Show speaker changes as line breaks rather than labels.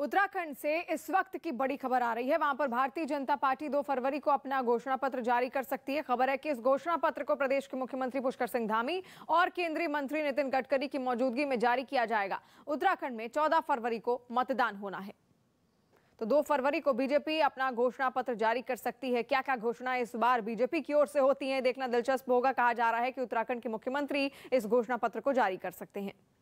उत्तराखंड से इस वक्त की बड़ी खबर आ रही है वहां पर भारतीय जनता पार्टी 2 फरवरी को अपना घोषणा पत्र जारी कर सकती है खबर है कि इस घोषणा पत्र को प्रदेश के मुख्यमंत्री पुष्कर सिंह धामी और केंद्रीय मंत्री नितिन गडकरी की मौजूदगी में जारी किया जाएगा उत्तराखंड में 14 फरवरी को मतदान होना है तो दो फरवरी को बीजेपी अपना घोषणा पत्र जारी कर सकती है क्या क्या घोषणा इस बार बीजेपी की ओर से होती है देखना दिलचस्प होगा कहा जा रहा है कि उत्तराखंड के मुख्यमंत्री इस घोषणा पत्र को जारी कर सकते हैं